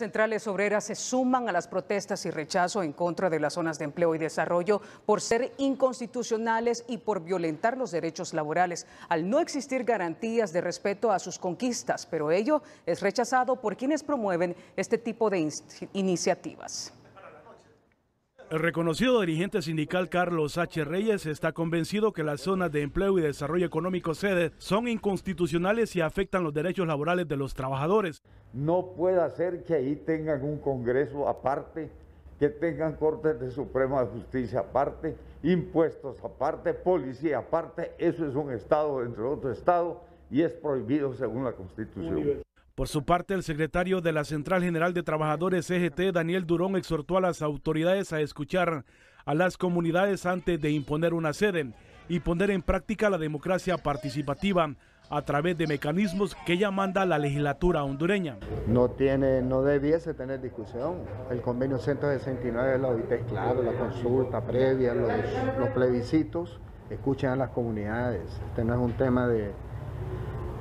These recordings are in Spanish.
Centrales obreras se suman a las protestas y rechazo en contra de las zonas de empleo y desarrollo por ser inconstitucionales y por violentar los derechos laborales, al no existir garantías de respeto a sus conquistas, pero ello es rechazado por quienes promueven este tipo de iniciativas. El reconocido dirigente sindical Carlos H. Reyes está convencido que las zonas de empleo y desarrollo económico sede son inconstitucionales y afectan los derechos laborales de los trabajadores. No puede ser que ahí tengan un Congreso aparte, que tengan Cortes de Suprema de Justicia aparte, impuestos aparte, policía aparte. Eso es un Estado entre otros otro Estado y es prohibido según la Constitución. Por su parte, el secretario de la Central General de Trabajadores CGT, e Daniel Durón, exhortó a las autoridades a escuchar a las comunidades antes de imponer una sede y poner en práctica la democracia participativa a través de mecanismos que ya manda la legislatura hondureña. No tiene, no debiese tener discusión. El convenio 169 de la OIT claro, la consulta previa, los, los plebiscitos, escuchen a las comunidades. Este no es un tema de,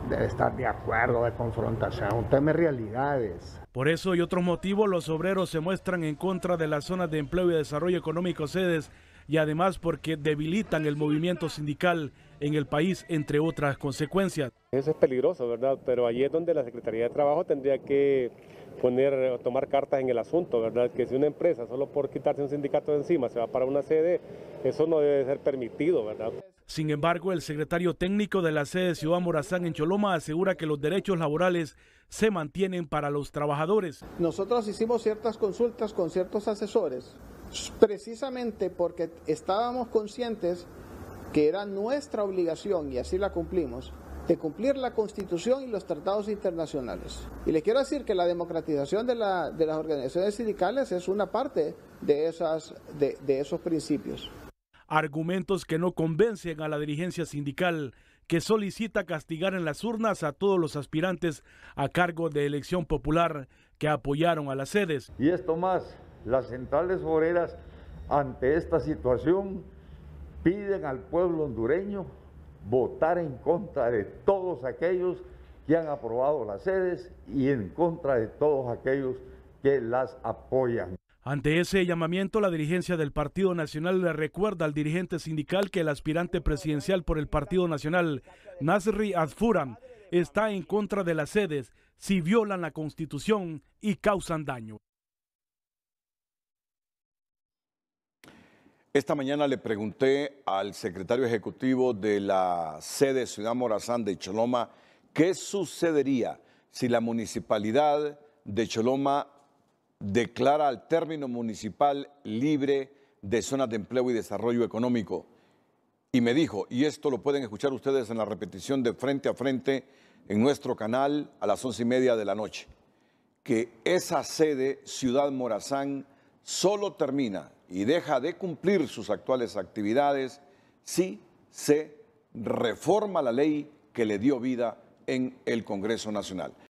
debe estar de acuerdo, de confrontación, de realidades. Por eso y otros motivos, los obreros se muestran en contra de las zonas de empleo y desarrollo económico sedes y además porque debilitan el movimiento sindical en el país, entre otras consecuencias. Eso es peligroso, ¿verdad? Pero allí es donde la Secretaría de Trabajo tendría que poner o eh, tomar cartas en el asunto, ¿verdad? Que si una empresa solo por quitarse un sindicato de encima se va para una sede, eso no debe ser permitido, ¿verdad? Sin embargo, el secretario técnico de la sede Ciudad Morazán en Choloma asegura que los derechos laborales se mantienen para los trabajadores. Nosotros hicimos ciertas consultas con ciertos asesores, precisamente porque estábamos conscientes que era nuestra obligación y así la cumplimos de cumplir la Constitución y los tratados internacionales. Y les quiero decir que la democratización de, la, de las organizaciones sindicales es una parte de, esas, de, de esos principios. Argumentos que no convencen a la dirigencia sindical, que solicita castigar en las urnas a todos los aspirantes a cargo de elección popular que apoyaron a las sedes. Y esto más, las centrales obreras ante esta situación piden al pueblo hondureño votar en contra de todos aquellos que han aprobado las sedes y en contra de todos aquellos que las apoyan. Ante ese llamamiento, la dirigencia del Partido Nacional le recuerda al dirigente sindical que el aspirante presidencial por el Partido Nacional, Nasri Azfuram, está en contra de las sedes si violan la Constitución y causan daño. Esta mañana le pregunté al secretario ejecutivo de la sede Ciudad Morazán de Choloma qué sucedería si la municipalidad de Choloma declara al término municipal libre de zonas de empleo y desarrollo económico. Y me dijo, y esto lo pueden escuchar ustedes en la repetición de frente a frente en nuestro canal a las once y media de la noche, que esa sede, Ciudad Morazán, solo termina y deja de cumplir sus actuales actividades si se reforma la ley que le dio vida en el Congreso Nacional.